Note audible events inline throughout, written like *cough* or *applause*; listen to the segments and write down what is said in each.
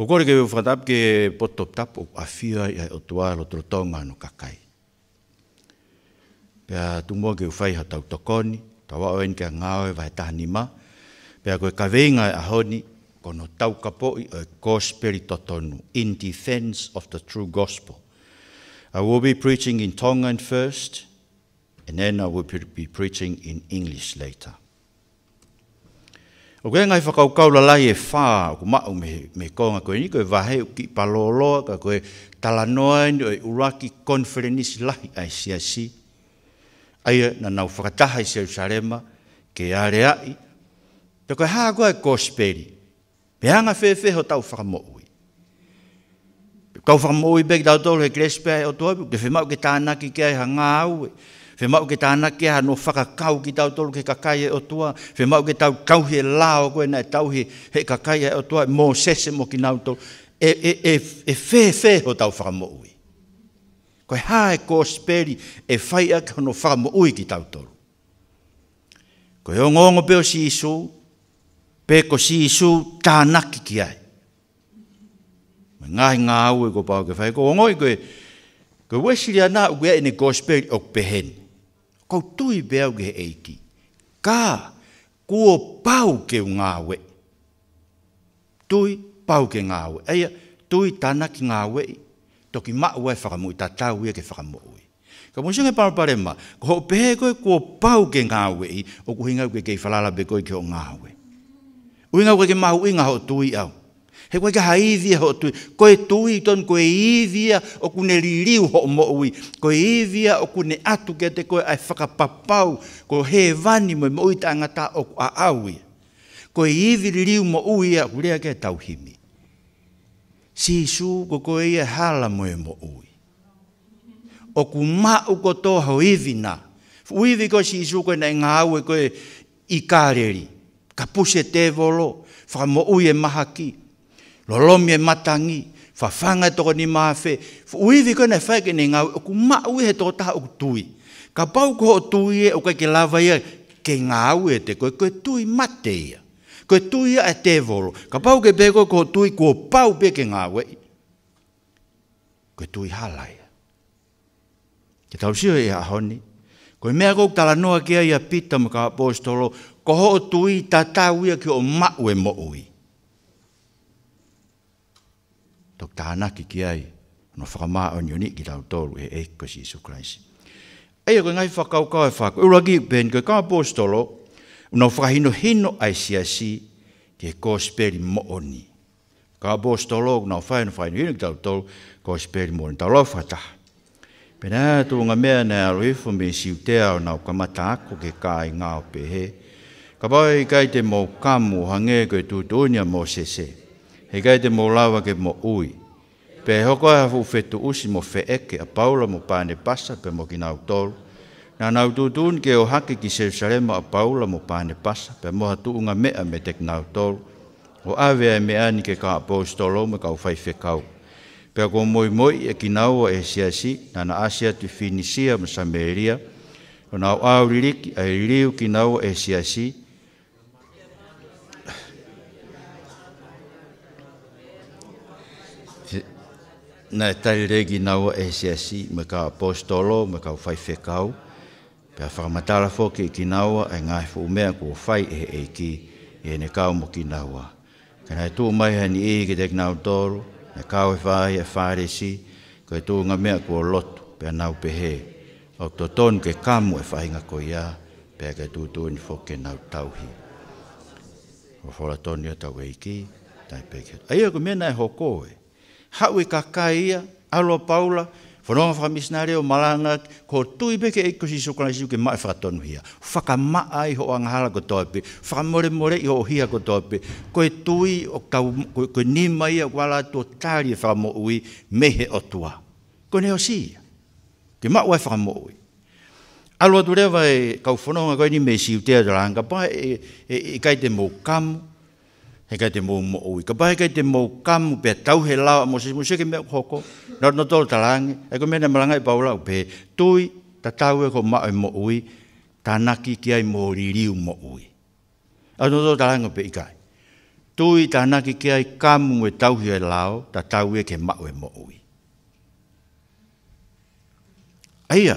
ke ke potop tap o lo ke tokoni, tawa ke vai koe e ahoni, kono tau kapo i o gospel totonu, in defense of the true gospel. I will be preaching in Tongan first, and then I will be preaching in English later. O koe ngai whakaukau kaula lai e whā, o ko mao me, me konga koe ni, koe vahe o ki paloloa, ka koe talanoa ni o e uraki konferenisi lahi ai si si. Aia na nau whakataha i seu sarema, ke are ai, te koe hā koe kosperi, pe hanga ho tau whakamoui. Kau whakamoui beki tau tolu he krespea e o tuabu, te whemau ke tāna ki kia i hanga aue, fe mau ke tāna ke ha no whakakau ki tau tolu ke kakai e o tua, fe mau ke tau kauhi e lao koe nei tauhi he kakai e o tua, mō sese mo ki nau tolu, e, e, e, e fe fe ho tau whakamo ui. Koe hae ko speri e fai a ke hono whakamo ui ki tau tolu. Koe o ngongo peo si isu, pe ko si isu tāna ki ki ai. Ngāi ngā au e ko pāu ke whai, ko ngoi koe, Ko wesi ana u gae ni gospel ok pehen kautui beau ge eiki. Ka, kuo pau ke ngāwe. Tui pau ke ngāwe. Eia, tui tana ki ngāwe. Toki mau e whakamu i tatau ke whakamu ui. Ka mwishan e paraparema, ko ho pehe kuo pau ke ngāwe i, o kuhinga uke kei whalala be koi ke o ngāwe. Uinga uke ke mahu inga ho tui au. He koe ka haidhia ho tui. Koe tui ton koe idhia o kune liriu ho mo ui. Koe idhia o kune atu kia te koe ai whakapapau. Ko he vani moe mo ui tangata o a aui. Koe idhi liriu mo ui a hurea kia tauhimi. Si su ko koe ia hala moe mo ui. O ku ma u ko to ho idhi na. Uidhi ko si su koe na inga aue koe i kareri. Ka puse te volo. Fa ui e maha kii lolomi e matangi, whawhanga e toko ni mawhi, uiwi koe nei whaike nei ngau, oku mau he toko taha oku tui. Ka pau koho tui e, o kai ke lawa ia, ke ngau e te ko koe tui mate ia. Koe tui ia e te volo. Ka pau ke be ko tui, ko pau be ke ngau e. Koe tui halai. Ke tau si e ahoni, koe mea kouk tala noa kia ia pita maka apostolo, ho tui tatau ia ke o mau e mo ui. tok tana ki ki ai no fa ma on yoni ki la tolu e ek ko Jesu Christ ai ko ngai fa kau kau e fa ko uragi ben ko ka apostolo no fa hino hino ai si si ke ko speri mo oni ka apostolo no fa no fa ni ki la tolu ko speri mo ni ta lo fa ta Pena tu nga mea nea rifu me siu tea o nao kamata ako ke kai ngā pehe. Ka kai te mō kamu hange koe tūtunia mō sese he kai te mo ke mo ui. Pe hoko hafu fetu usi mo fe eke a paula mo pane pasa pe mo kina utolu. Nā nau tūtūn ke o hake ki Serusalema a paula mo pane pasa pe mo hatu unga mea me te kina utolu. O awea me ani ke ka apostolo me kau fai fe kau. Pe ako moi moi e kina ua e siasi si, nana asia tu finisia mo Samaria. O nau au ririki a ririu kina ua e siasi. Pe na e tari regi nao e se si me ka apostolo, me ka fai whekau, pe a whakamatara fōke i ki nau e ngai fō mea kua fai e e ki e ne kau mo ki nau. Ka nai tō mai hani e ke tek nau tōru, e kau e whai e whare si, ka e tō ngā mea kua lotu pe a nau pe he. O tō tōn ke kamu e whai ngā ko ia, pe a ka tū tō ni fō ke tauhi. O whora tōni o tau e ki, tai pe ke. Ai e ko mea nai hoko koe hau e kakai alo paula, whanonga whaka misnare o malanga, ko tui peke e kusi sokona siu ke mai whakatonu hia. Whaka maai ho angahala ko tope, whaka more more i ho hia ko tope, ko e tui o ko, ko ni mai a wala tō tāri e whaka mo ui mehe o tua. Ko ne o si, ke mai wai whaka mo ui. Alo atu rewa e kau whanonga koe ni me siu te atalanga, pa e, kaite e, e, e kamu, he kai te mou mou i. Ka pai kai te mou kamu pe tau he lau a mo se mo se ke mea hoko. Nau no tolu talangi. E ko mea malanga i paulau pe. Tui ta tau e ko mao i mou i. Tanaki ki ai mou ririu mou i. Au ờ, no tolu talangi pe i kai. Tui tanaki ki ai kamu e tau he lau. Ta tau e ke mao e mou ấy à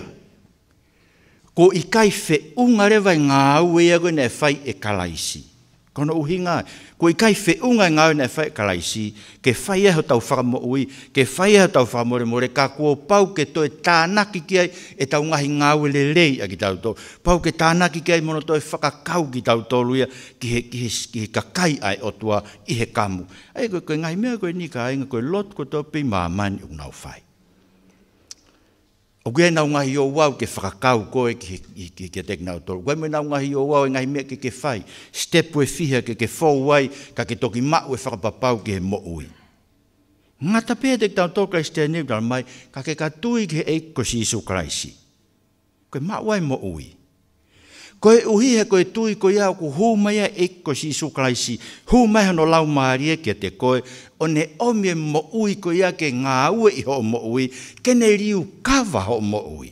Ko i kai fe unga rewa ngā ue e koe ne fai e kalaisi. Aia. Kono uhinga, ko i kai fe unga ngau na fai kalaisi, ke fai eho tau whakamo ui, ke fai eho tau whakamo re more, ka kuo pau ke toi tānaki ki ai e tau ngahi ngau le lei a ki tau tō. Pau ke tānaki ki ai mono toi whakakau ki tau tō luia, ki he, ki, he, ki he kakai ai o tua i he kamu. Ai koe ngai mea koe ni ka ainga koe lot ko tō pi mā mani unau whai. O kia nau ngahi o wau ke whakakau koe ki ke teknau tolu. Koe mui nau ngahi o wau e ngahi mea ke ke whai. Stepu e fiha ke ke fau wai ka ke toki mau e whakapapau ke he mo'ui. Ngā tapea te tau tōka i stea mai, ka ke katui ke eiko si isu karaisi. Koe mau wai mo ui. Ko e uhi he ko e tui ko iau ku hu mai a e ko si su kraisi. Hu mai hano lau maari e kia te koe. O ne omi mo ui ko iau ke ngā ue i ho mo ui. Ke ne riu kawa ho mo ui.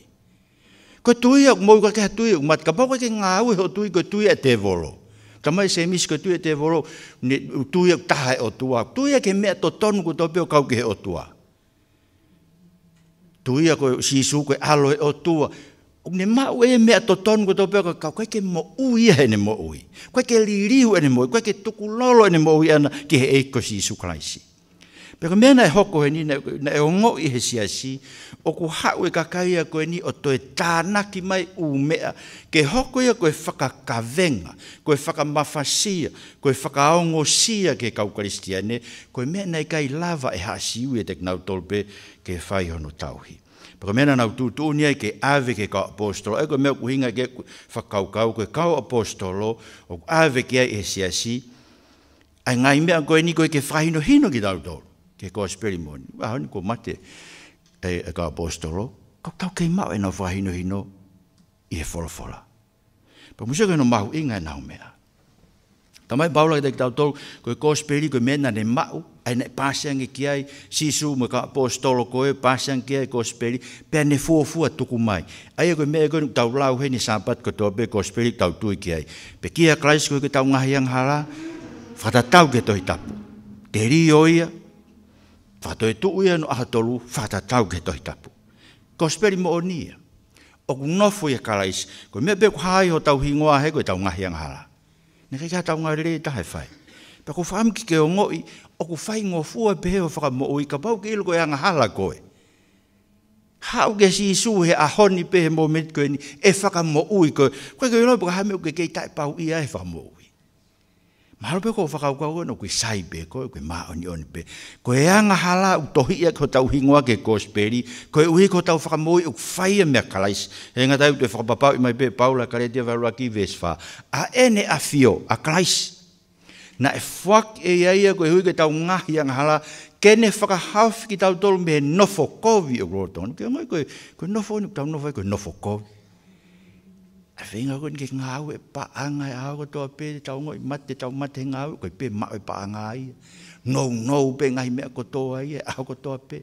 Ko e tui au mo ui ka ke ha tui au mat. Ka pako ke ngā ue ho tui ko tui e te volo. Ka mai se misi ko tui e te volo. Ne tui au e taha e o tua. Tui e ke mea to tonu ku topeo kau ke he o tua. Tui e ko si su ko e alo e o tua. Tui e ko Ok ne ma we me to ton go to ka ka ke mo u ye ne mo u. Ka ke li li u ne mo, ka ke to ku lo ne mo ya na ke he e ko si su kraisi. Pe ko me na ho ko ni na e ngo i he si asi, o ku ha we ka ka ya ni o to e ta ki mai u me ke ho ko ya ko e fa ka ka venga, ko e fa ka ko e fa ka o ke ka u kristiane, ko me kai lava e ha si u e te na to ke fa yo tauhi. Pero mena nau tutu ni ai ke ave ke kau apostolo. Eko meo kuhinga ke whakaukau ke kau apostolo o ave ke ai e siasi. Ai ngai mea koe ni koe ke whahino hino ki tau tolo. Ke kua spirimoni. Waha ni kua mate e, e kau apostolo. Kau tau kei mau e nau whahino hino i e wholawhola. Pero musika no mahu inga nau mea. Tamai paula ki te kitau tolu, koe kōspiri, koe mena ne mau, ai ne pāsiangi ki ai, sisu, mo ka apostolo koe, pāsiangi ki ai kōspiri, pēr ne fuafua tuku mai. Ai e koe mea e koe tau lau hei ni sāpat koe tō pē kōspiri tau tui ki ai. Pe ki a klaisi koe tau ngahi ang hara, whatatau ke tohi tapu. Te ri oia, whato e tuu ia no aha tolu, whatatau ke tohi tapu. Kōspiri mo onia. Oku nofu ia kalaisi, koe mea pē kuhai ho tau hingoa he koe tau ngahi ang hara. Koe ne ka tau ngā rere ta hai e whai. Pa ku whaam ki ke ngoi, o ku whai ngō fua e pe o whaka mo ui, ka pau ke ilo koe anga hala koe. Hau ke si isu he a honi pe mo met koe ni, e whaka mo ui koe. Koe ke ilo puka hame uke ke tai pau a e whaka mo ui. Maro pe ko faka ko ko no ku sai pe ko ku ma on yon be. Ko e anga hala u to hi ko tau hingwa ke ko speri. Ko e ui ko tau faka u fai e me kalais. E nga tau te faka i mai be Paula kare te va ruaki vesfa. A ene a fio a kalais. Na e fuak e ia ko e ui ke tau ngahi anga hala. kene ne faka haf ki tau tolu me nofo kovi o e roton. ko e nofo ni tau nofo e ko nofo kovi whenga kun ke ngāu e pa anga e āko tō pē te tau ngoi mat te tau mat he ngāu e koi pē mau e pa ai. Nou nou pē ngai mea ko tō ai e āko tō pē.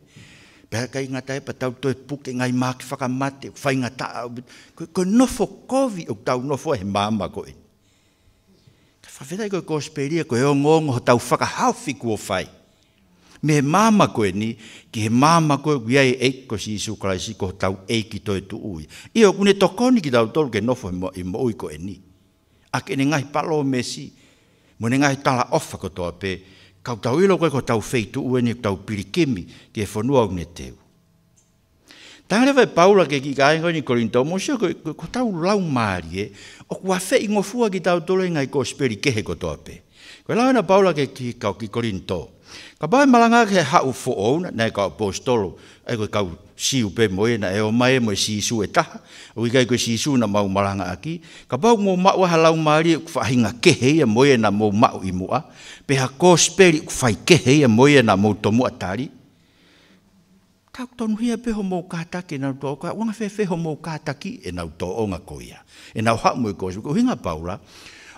Pēha kai ngā tai pa tau tō puke ngai mā ki whaka mate o whainga tā au. Koi koi nofo kovi o tau nofo he māma ko e. Ka whawhetai koi kōsperia koi e o ngōngo ho tau whaka hawhi kua whai. Me mama māma koe ni, ki he māma koe ki ai eik ko si isu karaisi ko tau eiki toi tu ui. Iho kune tokoni ki tau tolu ke nofo mo, i mo ui koe ni. Ak ene ngai palo me si, mo ne tala ofa ko toa pe, kau tau ilo koe ko tau fei tu ue ni tau pirikemi ki he fonua ne teu. Tangere vai paula ke ki ko ni korintau, mo sio ko tau lau maari e, o kua fei ngofua ki tau tolu e ngai ko speri kehe ko toa pe. Koe lau ena paula ke ki kau ki korintau, Ka pae malanga ke hau fo ouna, nei ka apostolo, e koe kau siu pe moe na e o mai moe si isu e taha, o i kai koe si isu na mau maranga aki, ka pao mō mau aha lau maari u kwhahinga kehe ia moe na mō mau i mua, pe ha kō speri u kwhai kehe ia moe na mō tomu atari. Tāk tonu hia pe ho mō kātaki na nau tō kua, wanga fe fe ho mō kātaki e nau tō o ngā koia, e nau hau mō kōsu, ko hinga paula,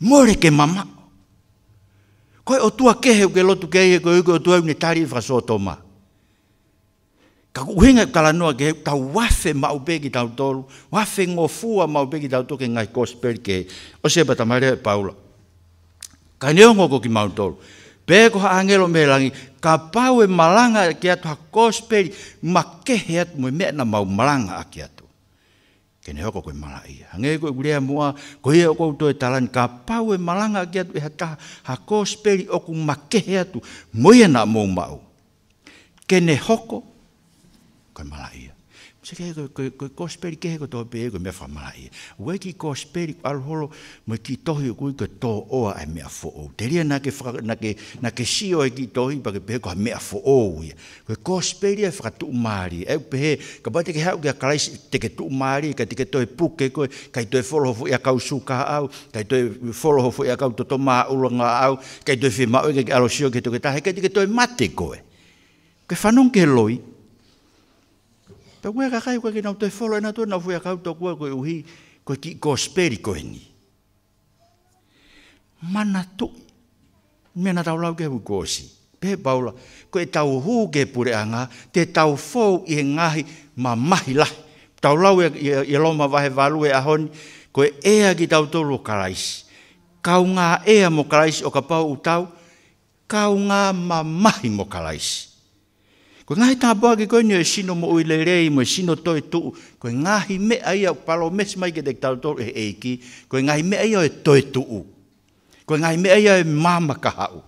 Mōre ke mama. Koe o tua kehe ke lotu ke ehe ko uke o tua ne tari i whasoa tō ma. Ka uhinga kala noa ke ta wafe mau pe ki tau tolu, wafe ngō fua mau pe ki tau toke ngai kōs per ke ehe. O sepa ta marea e paula. Ka neo ngoko ki mau tolu. Pēko ha angelo me langi, ka pau e malanga ke atu ha kōs peri, ma kehe atu mui mea na mau malanga a ke atu ke ne hoko koe mala i. Hangei koe kurea mua, koe o koutou e talan, ka pau e malanga ki atu, e ha taha, ha kōsperi oku makehe atu, moia nā mō mau. Ke ne hoko koe mala i. Se ke ko ko ko speri ke ko to pe ko me fa mai. We ki ko speri al holo mo ki to hi ku ko to o a me fo o. Te na ke fra na ke na ke si o ki to hi pa ke pe ko me fo o. Ko ko speri e fra tu mari. E pe ka ba te ke ha ke ka lai te ke tu mari ka te ke to e pu ke ko ka to e folo fo ya ka su ka au ka to e folo fo ya ka to to ma u lo nga au ka to e fi ma o ke alo si o ke to ke ta he ka te ke to e mate ko. Ke fa non ke loi. Ta wea ka kai kwa ki nau te folo e natu, nau fuea kau tau koe uhi, koe ki ko speri koe ni. Mana tu, mea na tau lau ke hui kōsi. Pe paula, koe tau hū ke pure a ngā, te tau fōu i e ngāhi ma mahi lah. Tau lau e, e, e loma vahe valu e ahon, koe ea ki tau tolu karaisi. Kau ngā ea mo karaisi o ka pau utau, kau ngā ma mahi mo karaisi. Ko ngai tā bua ki koe e sino mo ui lerei, mo e sino toi tuu. Ko ngai me ai o palo mes mai ke dek tau tolu e eiki. Ko ngai me aia e toi tuu. Ko ngai me aia e māma ka hau.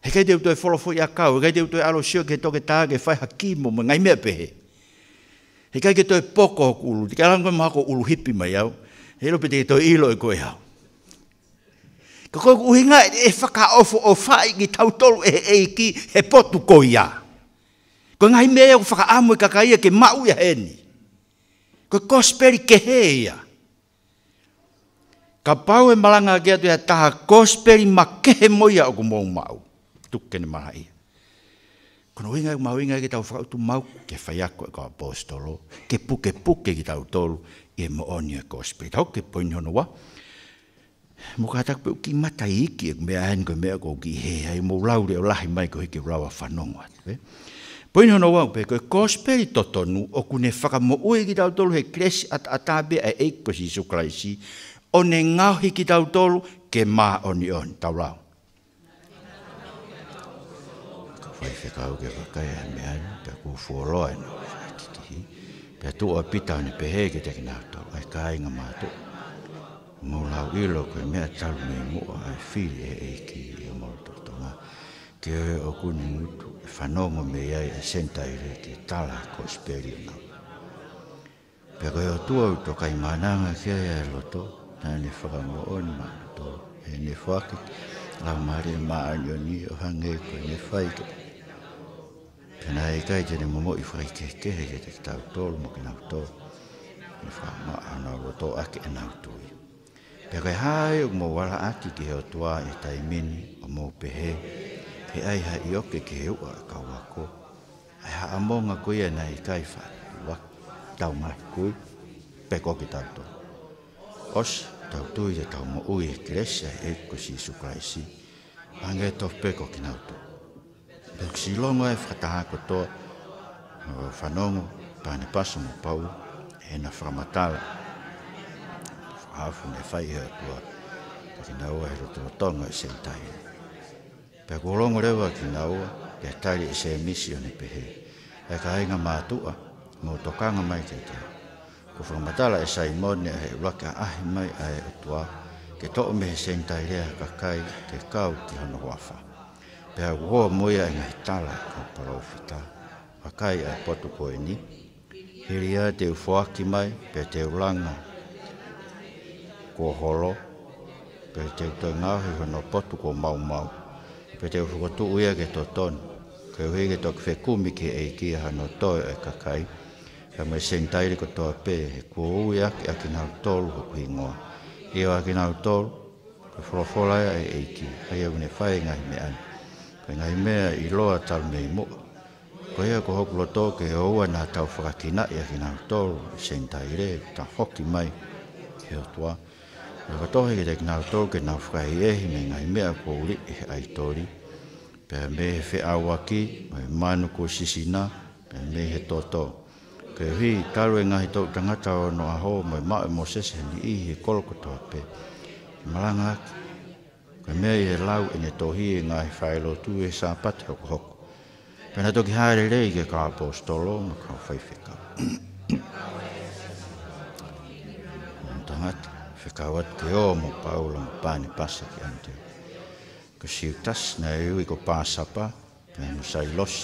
He kei te utoe folofo i a kau, he kei te utoe alo sio ke toke tā ke whai hakimo, mo ngai mea pehe. He kei ke toi poko hoku ulu, te kei alangoe mahako ulu hipi mai au. He lupi te toi ilo e koe hau. Ka koe uhinga e, e whaka ofo o whai ki tautolu e e ki he potu koia. Ko ngai mea o whaka amoe kakaia ke mau ia heni. Ko kosperi ke heia. Ka pau e malanga kia tuia taha kosperi ma ke moia o ku mou mau. Tukene maha ia. Kono uhinga ma uhinga ki tau whakautu mau ke whaiako e ka apostolo. Ke puke puke ki tau tolu e mo onio e kosperi. Tau ke poinio noa. Ke mo ka tak pe ki mata i ki me a hen ko me ko ki he ai mo lau le lahi mai ko eh? ki rawa fa nong wa te poin no wa pe ko gospel to to nu o ku ne fa ka mo o e ki dau tolu he kres at atabe a e ko si su kraisi o ne nga hi ki dau tolu ke ma on yon ta rau ka fai fe ka o ke ka ka e me an ka ku fo ro ai no pe tu o pita ni pe he ke te na to ai ka ai ma to mo la ilo ko me tal me mo a fil e e ki e mo to to ma ke o ku ni mutu fa no mo me ya e senta i re ke tala ko speri na pe ko o tu e e e o to kai mana nga ke e lo to na ni fa mo on ma to e ni fa ke la mari ma a yo ni o hange ko ni fa i ke Tēnā e kai tēne mōmō i ke te kehe te tau tōl mō ki nau tō. Ni whā mā anau roto ake na nau tōi. Tēnā Pe re hae o mo wala aki ki heo tua e taimini o mo pehe, Te ai ha ioke ki heo a ka wako, ai ha amonga koe e nai kai wha, wak, tau mai kui, pe koki tato. Os, tau tui e tau mo ui e kresia e ko si isu kaisi, pange tof pe koki nauto. Pe kisi longo e whataha kotoa, whanongo, pane pasu mo pau, e na whamatala half and the fire here ko but in our head to tonga at same time pe ko long reva ki nau ke tari se mission pe he e ka inga ma tu a mo to nga mai te te ko fo matala e sai mo ne he waka a he mai ai to ke to me se tai rea ka kai te kau ki hono wafa pe ko wo mo ia inga tala ka profita a kai a potu ko ni Hiria te ufoaki mai pe te ulanga kua holo, pe te uta ngāhi hana patu kua mau mau, pe te whakatu uia ke tō ton, ke uhi ke tō kwe kumi ke eiki a hana tōi e kakai, ka mai sentaire ko tō pē, he kua uia ke aki nāu tōlu ho kui ngoa, i o aki nāu tōlu, ka whorofolai e eiki, hei au ne whae ngahi me ane, ka ngahi mea i loa tau mei mua, Ko ia ko hoku loto ke he oua nā tau whakatina i aki nāu tōlu, sen taire, ta hoki mai, he o Na katoa ki te kinau tō ke nau whakai ehi me ngai mea kua uri i e ai tōri. Pea me he whi awaki, mai manu kua sisina, pea me he tō tō. Ke hui taru e ngahi tōk tangata o no aho mai mao e moses he ni i he kolokotoa pe. Maranga aki, ka mea i he lau e ne tōhi e ngahi whaelo tū e sā pate hoko hoko. Pea na toki haere rei ke kā apostolo ma kā whaifika. *coughs* Tangata fekawa te o mo paula mo pane pasa ki ante. Ko siu tas na iu i ko pāsapa, pe mo sai los,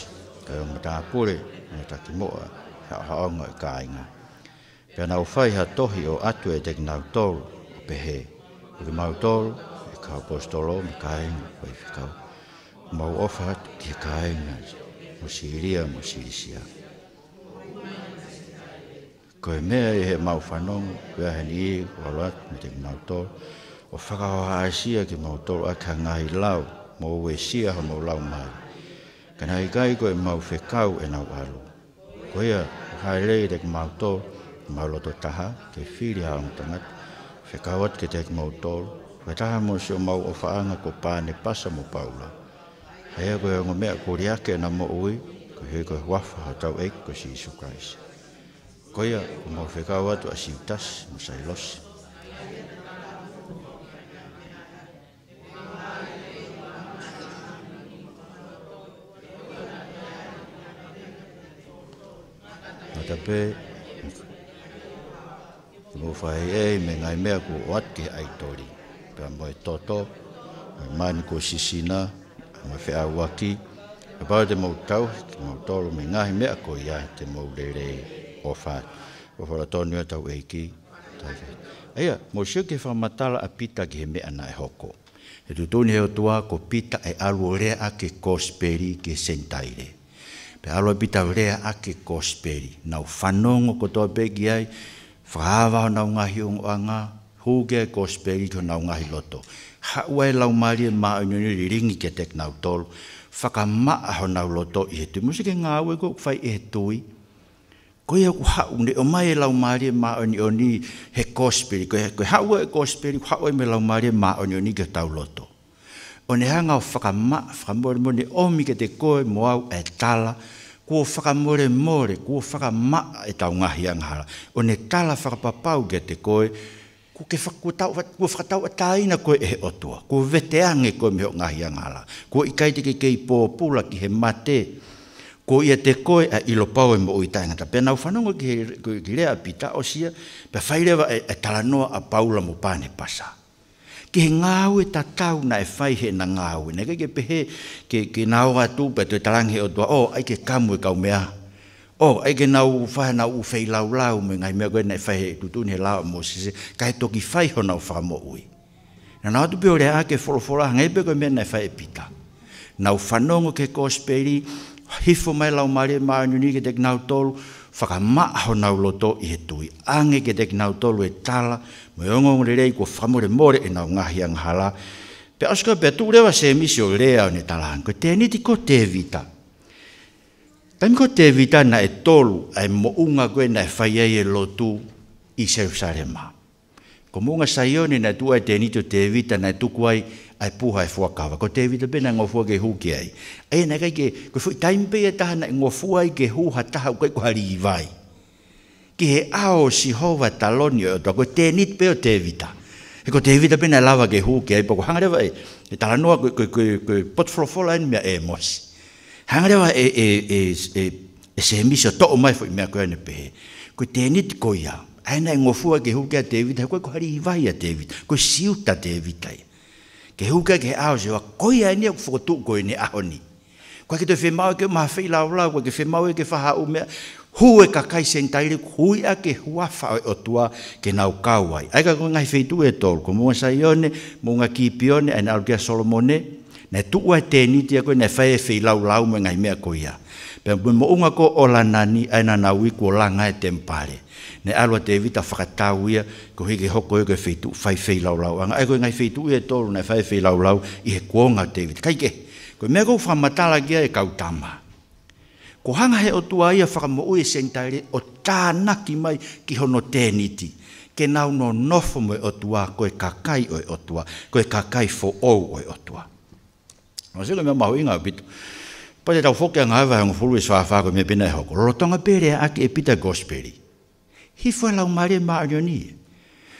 ka iu mo tāpure, na e taki moa, hea haonga i e ka inga. Pe anau fai ha tohi o atu e teki nau tolu, o pehe, o ki mau tolu, e kau postolo, mi ka inga, koi fekau. Mau ofa hatu e ki ka inga, mo siiria, mo siirisiaka koe mea e he mau whanong, wea he ni e, wa me te mau tolu. O whakao ha asia ki mau tolu a ka ngai lau, mo ue sia ha mau lau mai. Ka nai kai koe mau whekau e nau alu. Ko ea, hae lei te mau tolu, mau loto taha, ke whiri hao ngatangat, whekau at ke te mau tolu, Koe taha mo si mau o whaanga ko pāne pasa mo paula. Hea koe ngomea kuriake na mo ui, koe hei koe wafa ha tau eik ko si isu koia o mawhekau atu a siutas mo sai losi. Matape, mo whai e eh, me ngai mea ko oat ke aitori. Pea mo e toto, mani ko sisina, mo whea waki, About the motau, motolo me ngahi mea ko ia te mou rerei. o fa o fa tonu e ta we ki ai mo shu ke fa matala a pita ke me ana e hoko e tu tonu he toa ko pita e alu re a ke kosperi ke sentaire pe alu e pita re a ke kosperi na fanongo ko to pe gi ai fa va na nga hi unga hu ke kosperi to na nga hi loto ha wae lau mari ma unu ni ringi ke tek na tol faka ma loto i te musike nga we ko fai e tui ko ia ku ha une o mai e lau mari ma oni oni he gospel ko ko ha u e gospel ko ha u e me lau mari ma oni oni ke tau loto o ne hanga o faka ma fra mor mo ne o mi ke te ko mo au e tala ku o faka more more ku o faka ma e tau nga hi o ne tala faka papau ke te ko ku ke fa ku tau ku fa tau tai na ko e o vete ange ko me o nga hi anga hala ku i te ke ke ki he mate ko ia te koe a ilo pau e mo o itai ngata. Pena au whanongo ki rea a pita o sia, pe whairewa e, e, talanoa a paula mo pāne pasa. Ki he ngāwe ta tau na e whai he na ngāwe. Nei kei ke pehe ke, ke nāo a tū pe tue talanghe o tua, o, ai ke kamu e kau mea. O, ai ke nāu whai na u whai lau lau me ngai mea koe na e whai he tutuni he lau mo sise, ka he toki whai ho nāu whamo ui. Na nāo tu pe o rea ke wholoforaha, ngai pe koe mea na e whai e pita. Nāu whanongo ke kōsperi, hifo mai lau mare ma anu ni ke te kinau tolu, whaka ma aho nau loto i he tui ange ke te kinau tolu e tala, mo e ongo ngore rei kua whamore more e nau ngahi ang hala. Pe asuka pe tu rewa se emisi o rea o tala hanko, te aniti ko te vita. Tamiko te vita na e tolu e mo unga koe na e whaia e lotu i se usare maa. Ko munga sa ione na tuai te nito te vita na e tuku ai puha e fua Ko David te bina ngofua ke hu ke ai. Ai nei kai ke, ko fui taimpe e taha nei ngofua ke hu ha taha ukei ko hari i vai. Ki he ao si hova taloni o toa, ko te nit peo te vita. E ko te vita bina lava ke hu ke ai, pa ko hangarewa e, e tala ko, ko, ko, ko potfrofola en mea e mos. Hangarewa e, e, e, e, e se emisio to mai mai fui mea koe ne pehe. Ko te nit ko ia, aina e ngofua ke hu ke a te vita, ko hari i vai a te vita, ko siuta te vita ia ke huka ke ao se wa koi ai nia fo tu koi ni aho ni ko e ke te mau e ke ma fe la la ko ke fe mau ke fa ha u me hu e ka kai sen tai hui a ke hua fa e o tua ke nau kau ai ai ko ngai fe tu e tol ko mo sa yone mo nga ki pione ai na ke solomone Ne tu ua te niti ako ne fai e fai lau lau me ngai mea ko ia. Pe mpun mo unga ko ola nani aina na ui ko la ngai e te mpare. Ne alwa te evita whakatau ia ko hige hoko ego e fai tu fai fai lau lau. Anga ego e ngai fai tu ia toru ne fai fai lau lau i he kuonga te evita. Kaike, ko mea kou whamatala gia e kautama. Ko hanga he o tua ia whakamo ui sentare e o tānaki mai ki hono te niti. Ke nau no nofo mo e o tua ko e kakai o e o kakai fo o e o tua. Ko e kakai fo ou o e o tua. No sila me mahu inga bit. Pa te tau fokia ngā wa hanga fulu e swa wha me pina e hoko. Rotonga pere ake e pita gosperi. Hi fwe lau mare ma anio ni.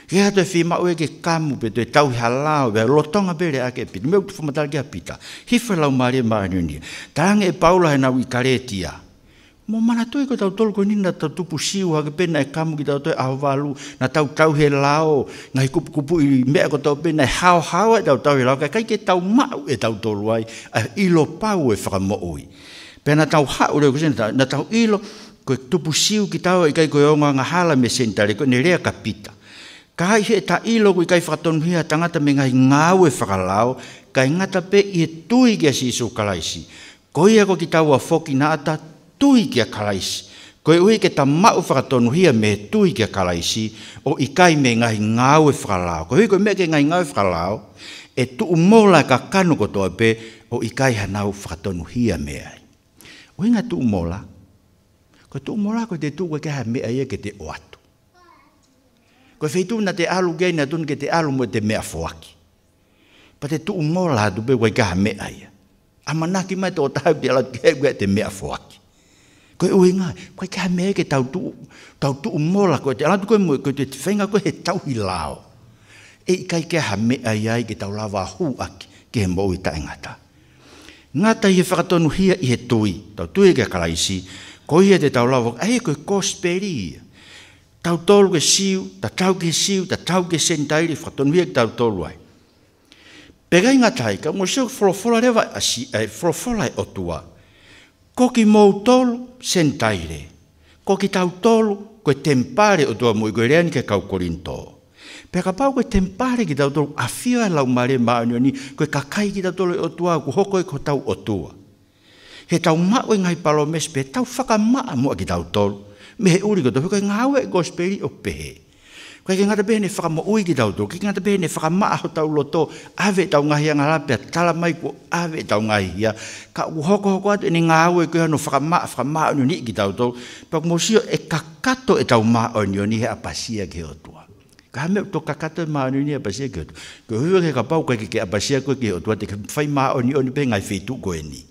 Ke hatu e whi ma ue ke kamu pe te tau hi halao pe rotonga pere ake e pita. Me utu fumatal ke a pita. Hi fwe lau mare ma anio ni. Tarange e paula he nau i karetia. Tarange e paula he nau i karetia. Mo mana tui ko tau tolko ni na tau tupu siu hake pena e kamu ki tau toi ahovalu, na tau tau he lao, na he kupu kupu i mea ko tau pena e hao hao e tau tau he lao, kai ke tau mau e tau tolu ai, a ilo pau e whakamo ui. Pena tau hao reo kusen, na tau ilo, ko tupu siu ki tau e kai ko yonga ngā hala me sentare, ko ne rea kapita. Kai he ta ilo ko i kai whakatonu hia tangata me ngai ngāu e whakalao, kai ngata pe i e tui kia si isu kalaisi. Koia ko ki tau a whoki na ata tui kia karaisi. Koe ui ke ta mau whakatonu hia me tui kia karaisi o i kai me ngahi ngāu e whakalao. Koe ui koe me ke ngai ngāu e whakalao e tu umola ka kanu kotoa pe o i kai hanau whakatonu hia me ai. Ui ngā tu umola, koe tu umola koe te tu koe ke ha me ai e ke te oatu. Koe feitu na te alu gei na tunu ke te alu mo te mea fuaki. Pa te tu umola tu pe koe ka ha me ai. Amanaki mai tō tau te alu gei te mea fuaki ko ui nga ko ka me ke tau tu tau tu mola ko te ala ko mo ko te fenga ko he tau hilao e kai ke ha me ai ai ke tau lava hu ak ke mo i ta ngata ngata ye fa tonu hia i he tui tau tu e ke kalaisi ko ye te tau lava ai ko kosperi tau tolu ke siu ta tau ke siu ta tau ke sentai le fa tonu ke tau tolu ai pegai ngata ka mo se fro fro lava asi fro fro e otua koki mou tolu sen taire. Koki tau tolu koe tempare o tua mui goerean ke kau korinto. Peka pau koe tempare ki tau tolu afio e lau maanio ni koe kakai ki tau tolu o tua ku hoko e ko tau o tua. He tau mao e ngai palomes pe tau whakamaa mua ki tau tolu. Me he uri koto hukai ngawe gosperi o pehe. Pehe. Ko ke ngata bene fa mo ui tau to, ke ngata bene fa ma ho tau lo to, ave tau ngai ya ngala pe tala mai ko ave tau ngai ya. Ka u ho ko ko ni nga au ko no fa ma fa ma no ni ki tau to, pa mo sio e kakato e tau ma o ni e ni ha ke o to. Ka me to kakato ma no ni ha pasia ke o to. Ko hu ke ka pau ko ke ke pasia ko ke o to te fa ma o ni o pe ngai fe tu ko ni.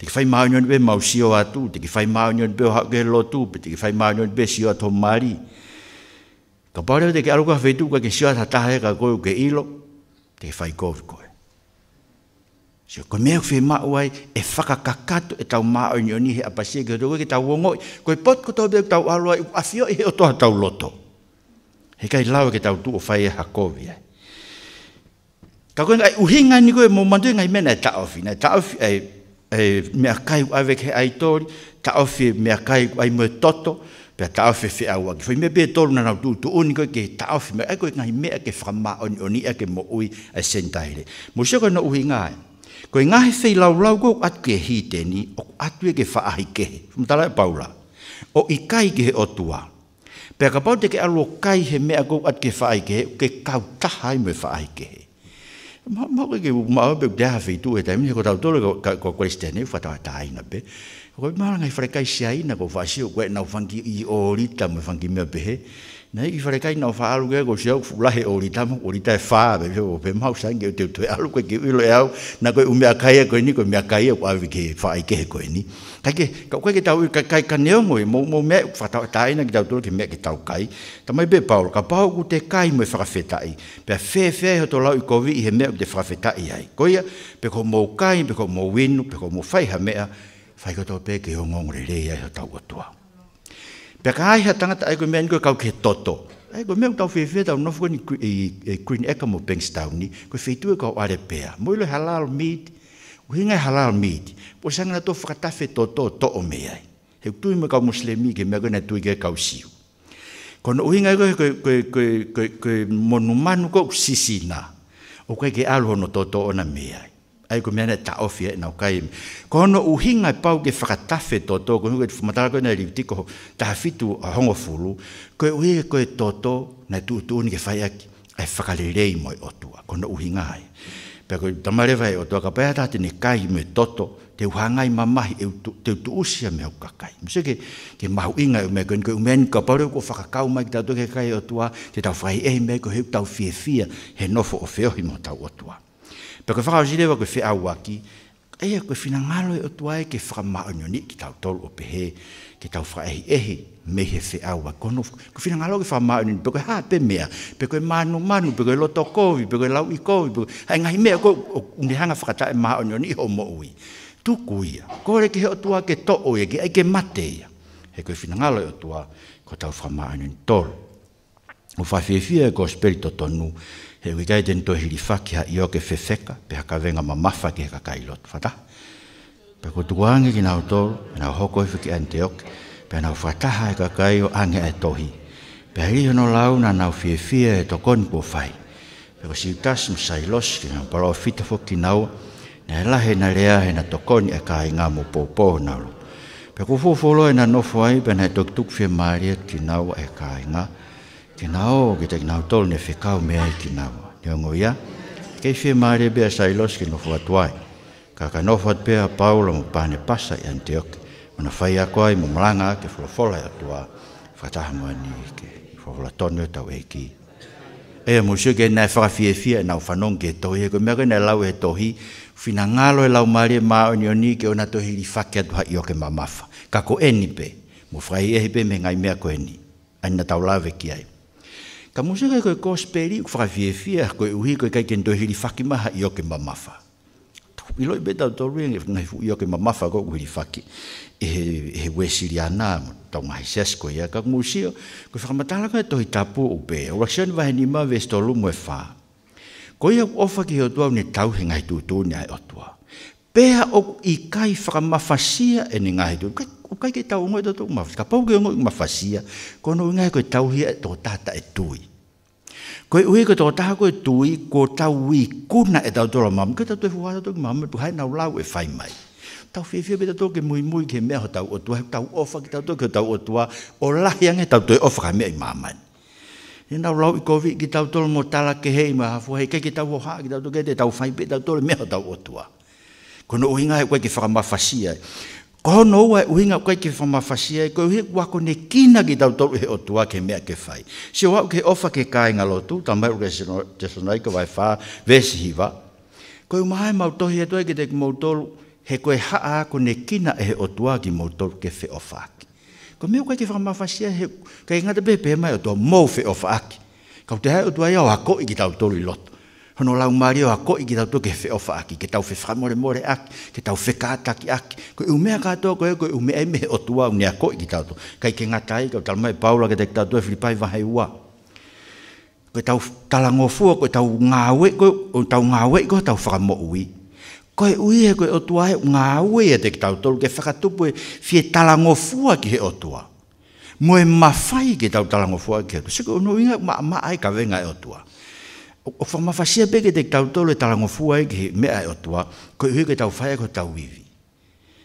Te ki whai maunion be mausio atu, te ki whai maunion be hakelotu, te ki whai ni be sio ato marii. Ka pare te ke aruka whetu ka ke siwa sa tahe ka koe ke ilo, te whai kovi koe. Sio, ko mea whi mauai e whakakakatu e tau maa o ni he apasie ke hodogo ke tau wongoi. Koe pot ko tau beo tau aloa i afio e o toha tau loto. He kai lau ke tau tu o whai e hakovi e. Ka koe ngai uhinga ni koe mo mandu e ngai mena e taofi. Na e taofi e mea kai uave ke aitori, taofi mea kai uai mo e mea kai uai mo toto pe ta fi fe au ki foi me be tor na na tu oni ko ke ta me ko ngai me ke frama on ni ke mo ui a sentaile mo se ko no ui ngai ko ngai fe lau lau ko at ke hi te ni o at we ke fa ai ke mo tala e paula o i kai ke o tua pe ka pau te ke alo kai he me ko at ke fa ai ke ke kau ta hai me fa ai ke ma ma ko ke ma be da fe tu e ta mi ko ta tolo ko ko kristiani fa e, ta ta ai na be ko mara ngai fare kai sia ina ko fasi o kwe na fangi i orita me fangi me behe na i fare e e kai na fa alu ge ko sia fula he orita mo orita fa be o be mau e sa nge te te alu ke i lo yao na ko umia kai ko ni ko mia kai ko avi ke fa ai ke ko ni ta ke ka ko ke tau ka kai ka ne mo mo mo me fa ta ta na ki tau tu ke me ki tau kai ta mai be paul ka pau ku te kai mo fa fa ai pe fe fe ho to lau i ko vi he me de fa fa ai ko ia pe ko mo kai pe ko mo win pe ko mo fai ha mea, fai ko tau pe ke ho ngong re re ia ho tau atua. Pe ka ai ha tangata ai ko mea niko kau ke toto. Ai ko mea tau whewe tau nofuko ni Green eh, eh, Eka mo Bankstown ni, ko whetua kau are pea. Moilo halal meat, uhinga e halal meat, po sanga na to whakatawhe toto to o me ai. He tui mo kau muslimi ke mea gana tui ke kau siu. Kono uhinga ko ke monumanu ko sisina, o kai ke alho no toto ona me ai ai ko mena ta ofi e, na kai ko no u hinga pau ke fakatafe to to ko ngue fumata ko na liti ko ta fitu a hongo fulu ko u hinga ko to to na tu tu ni ke fai ai fakalerei moi o tua ko no u hinga ai pe ko tamare vai e o tua ka pa ta ni kai me to to te hanga i mamahi e te tu usia me o kakai mse ke ke mau inga e me ko ko men ka pa ko fakakau mai ta to ke kai o tua te ta fai e me ko he ta fie fie he nofo o feo hi mo ta o tua Pe ko fara jile wa ko fe awaki, e ya ko fina ngalo e otua e ke fara ma ki tau tol o pehe, ke tau fara ehi ehi, me he fe awa kono. Ko fina ngalo ke fara ma pe ko ha pe mea, pe ko manu manu, pe ko e loto kovi, pe ko lau i kovi, pe ko e ngahi mea ko unihanga fara ta e ma mo ui. Tuku ia, ko re ke he otua ke to o ke e ke mate He ko fina ngalo e otua ko tau fara maanyoni onyoni tol. O fafiefie e ko spirito tonu, he wi kai den to hiri fa ki ha io ke pe ka venga ma mafa ke ka kai lot pe ko tu ki na to na ho ko fi ki an te pe na fa ta ha kai o ange e to hi pe hi no la una na fi fi e to kon fai pe ko si tas los ki na paro fi fo ki na o na la he na rea he na to e kai inga mo po po na lo pe ko fo e na no fo ai pe na to e tu fi ma ki na e kai inga tina o ke te kina utol ne whekau mea i tina o. Te ongo ia, kei whi maare bea sailos ki nofu atuai. Ka ka nofu atpea paula mo pane pasa i anteoke. Mana whai a koai mo mlanga ke wholofola i atua. Whataha mo ani ke wholofola tonu tau eki. E mo mwusio ke nai whakawhie fia e nau whanong ke tohi. Eko mea kone lau e tohi. Whina ngalo e lau maare maa o nioni ke ona tohi li whake atua i oke mamafa. Ka ko eni pe. Mo whai ehe pe me ngai mea ko eni. Aina tau lawe ki aimu. Ka musa kai koe kōs pēri, ku whakawhiewhia, koe uhi koe kai kento hiri whaki maha i oke mamafa. Tau i loi beta tō rui, nai fu i oke mamafa koe uhiri whaki. E he wesiri anā, tau ngai sias koe ia, ka musio, koe whakamatala koe tohi tapu o pē, o rakshan vahe ni ma vēs tolu mwe whā. Koe ia ofa ki hotua ni tau he ngai tūtū ni ai otua. Pēha o i kai whakamafasia e ni ngai tūtū, o kai ke tau ngoi tau ma ka pau ke ngoi ma fasia ko no ngai ko tau hi e to tata e tui ko ui ko to ta ko tui ko tau wi kuna e tau tora mam ke tau te fuwa tau ke mam tu hai nau lau e fai mai tau fi fi beta toke mui mui ke mea tau o tua tau ofa ke tau toke tau o tua o lahi ange tau toi e ofa ka mea i mamai e na lau i kovi ki tau tolo mo ke hei ma hafu hei ke ke tau ha ki tau toke tau fai beta tolo mea tau o tua kono uinga he kwa ki whakamafasia fasia Ko hono ua e uhinga kai ke whamawhasia e koe uhi wako ne kina ki tau tolu he o tua ke mea ke whai. Si o ke ofa ke kai lotu, tu, ta mai uke te sanai ka vai wha, vesi hiwa. Koe mahae mau e tue ke te mou he koe haa ko ne kina e he o tua ki mou ke whi ofa aki. Ko mea kai ke whamawhasia he, kai ngata pepe mai o tua mou whi ofa aki. Kau te hai o tua iau hako i ki tau tolu i loto. Hono lau mario a koi ki tau toke fe ofa aki, ke tau fe whamore more aki, ke tau fe kātaki aki. Ko iu mea kātoa koe, ko iu mea e mehe o tua unia a koi ki tau to. Kai ke ngata ka tala mai paula ke te tau toe filipai vahai ua. Ko tau tala ngofua, ko tau ngāwe, ko tau ngāwe, ko tau whakamo ui. Ko e ui he koe o tua he ngāwe e te tau tolu ke whakatupu e fie tala ngofua ki he o tua. Mo e mawhai ke tau tala ngofua ki he. Siko unu inga ma ai ka venga e o tua o fa ma fasia pe ke te tau tolo e talango fua e ke me ai otua tua, ko i hui ke tau whae ko tau vivi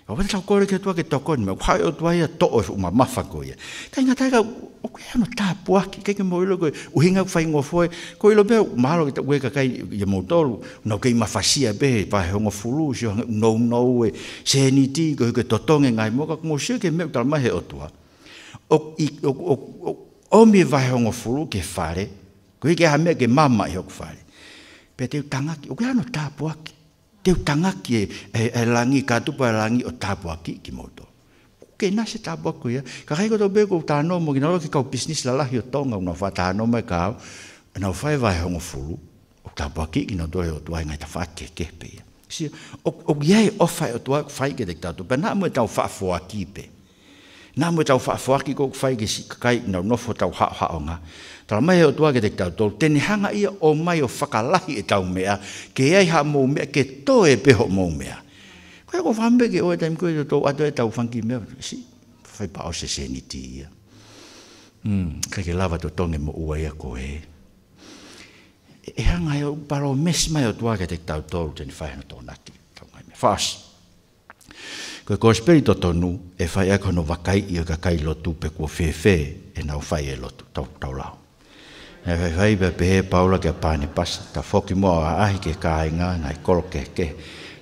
O wate tau kore ke tua ke toko ni me, kwae otua tua ia to o su ma mafako ia. Ta inga taiga, o kwe ano ta puaki, ke ke mo ilo koe, u hinga whae ngo fua e, ko ilo pe, mahalo ke tau ka kai i mo tolo, ke kei ma fasia pe, pae hongo fulu, si o nou nou e, se ni ti, ko hui ke totonge ngai mo, ka kumo sio ke me, tala mahe o tua. O mi vahe hongo fulu ke fare, Ko hiki ha mea ke mama i hoku whare. Pea teo tangaki, o kia no tāpuaki. Teo tangaki e, langi, ka tupo e langi e e o tāpuaki ki moto. Ko ke nasi tāpuaki ia. Ka kai koto beo ko tāno mo ki nalo ki kau pisnis la lahi o tonga unwa wha tāno mai kāo. Nau whae vai hongo fulu. O tāpuaki ki no doi o tuai ngai ta whae ke kepe ia. Si, o, o, o, o, o, o, o, o, o, o, o, o, o, o, o, o, o, Nā mo tau whaafuaki kō kwhai ki si kakai nau nofo tau haonga. Tala mai o tuake te tau tau, tēne hanga ia o mai o whakalahi e tau mea, ke ai ha mō mea, ke tō e peho mō mea. Koe ko whambe ke oe taim koe tō tō atoe tau whanki mea, si, whai pa o se niti ia. Mm, kai ke lava to tonge mo ua ia koe. E hanga ia o paro mesi mai o tuake te tau tau, tēne whaihana tō nati, tau ngai mea. Fast. Ko ko spirito tonu e fai ako no vakai i ka kai lotu pe ko fe fe e na fai e lotu tau tau la. E fai fai pe be paula ke pani pas ta foki mo a ai ke kai nga na kol ke ke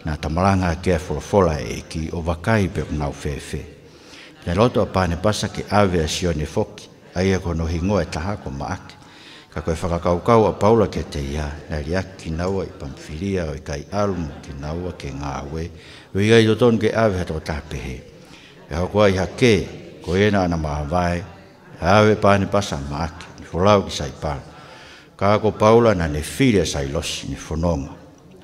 na tamalanga ke fol fola e ki o vakai pe na fe fe. Ne lotu a pani pas ke ave a sio ne foki ai ako no hingo e taha ko maak. Ka koe whakakau kau a paula ke te ia, e ria ki naua i pamwhiria o i kai alumu ki naua ke ngā Vi ga to ton ke ave to ta pe. Ya ko ai ha ke ko e na na ma vai. Ave pa ni pasa ma ki. Fo lau ki sai pa. Ka ko Paula na ne fire sai los ni fo nong.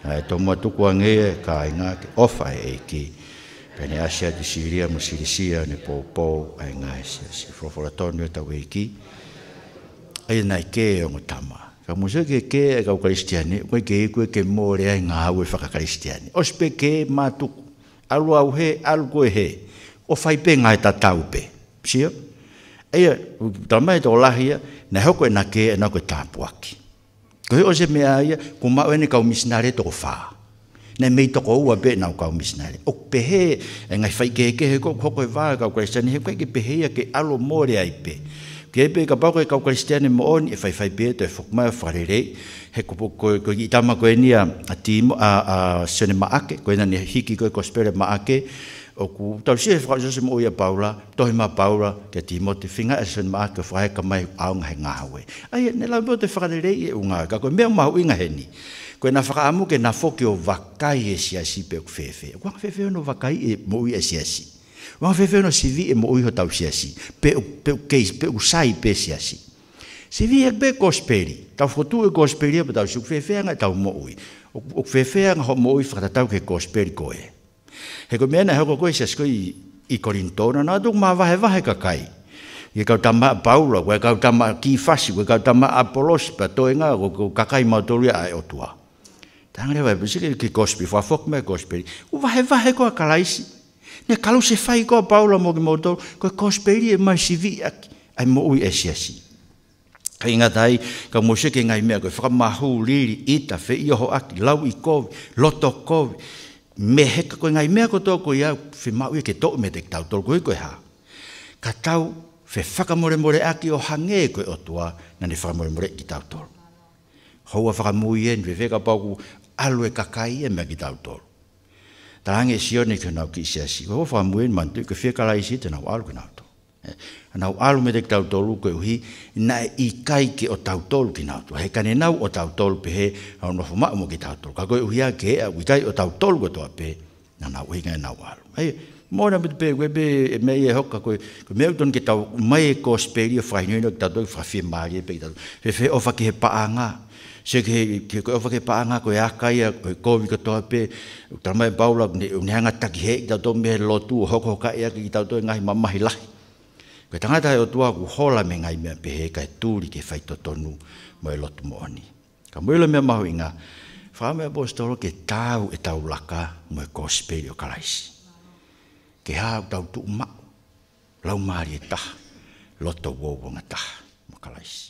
Ai to mo tu ko nge ka ai nga ke ofa e ki. Pe ne asia di siria mo siria ne po po ai nga si fo fo la ton ni e ta we ki. Ai na ke e o tama. ma. Ka mwese ke ke e kau kristiani, kwe ke ikwe ke mōre ai ngā hau e whaka kristiani. Ospe ke mātuku, alu au he, alu koe he, o whaipe ngā e tatau pe. Sio? Eia, tamai e tō lahia, na hoko e na ke e na koe tāpuaki. Koe o se mea ia, ku mau e ne kau misinare tō na Ne mei toko ua be nau kau misinare. O pehe, e ngai whaike e ke he koko e wā kristiani, he ke pehe ia ke alu mōre ai pe ke pe ka pau ka kristian mo on e fai fai pe te fok mai farere he ko ko ko i tama ko enia a ti a a sene ma ake ko ni hiki ko ko spere ma ake o ku ta si fra e jo mo ia paula to ma paula te ti e mo te finga e sene ma ake fra ka mai au nga nga hawe ai ne la bo te farere e unga ka ko me ma winga he ni ko na fra amu ke na fo ke e sia si pe ko fefe ko fefe no vakai e mo e sia Wa fe fe no sivi e mo u ho tau siasi. Pe pe ke pe u sai pe siasi. Sivi e be gosperi. Ta fotu e gosperi e ta su fe fe nga ta mo u. O fe fe nga ho mo u fa ta ke gosperi ko e. He ko mena ho ko sia sko i i Corinto na na du ma va he va he ka kai. Ye ka ta ma Paulo, we ka ta ma Kifasi, we ka ta ma Apollos, pa to nga ko ka kai ma to ria o tua. Tangre va bisi ke gosperi fa fok me gosperi. U va he va he ko ka laisi. Ne kalu se fai ko Paulo mo ke motor ko kospeli e mai si vi ak ai mo u esi asi. E ka inga tai ka mo se ke ngai mea ko fra mahu liri ita fe i ho ak lau i ko loto ko me heka ko ngai mea ko to ko ia fi mau e ke to me te tau tol ko i ha. Ka tau fe faka more more ak o hange ko o tua na ne fra more more ki tau tol. Hoa fra mo ye ni ve ka pa kakai e me ki tau tol tarange sio ni kana ki sia si wo fa muen man tu ke fi kala isi tena wa lu kana to na wa eh, me de tau tolu ke hi na i kai ki o tau tolu kana to he kane nau o tau tolu pe he au no fuma mo ki tau tolu ka ko hi a ke a wi kai o tau tolu to ape na na wi ngai na wa lu ai mo na bit pe we be me ye hokka koe, koe me ton ki tau mai e ko speri fa ni no tau fa fi ma ye pe tau fe fe o ki ke pa anga se ke ke ko fa ke pa nga ko ya ka ya ko vi ko to pe ta mai ba ula ne ne nga ta he ta to me lo tu ho ko ka ya ki ta to nga ma ma hi la ko ta nga ta yo tu a ho la me nga me pe he ka tu li ke fa to to nu mo lo tu mo ni ka mo lo me ma hui nga fa me bo sto ro ke ta u ta u la ka mo ko spe yo ka lai si ke ha ta tu ma la ma ri ta lo to wo wo nga ta mo ka lai si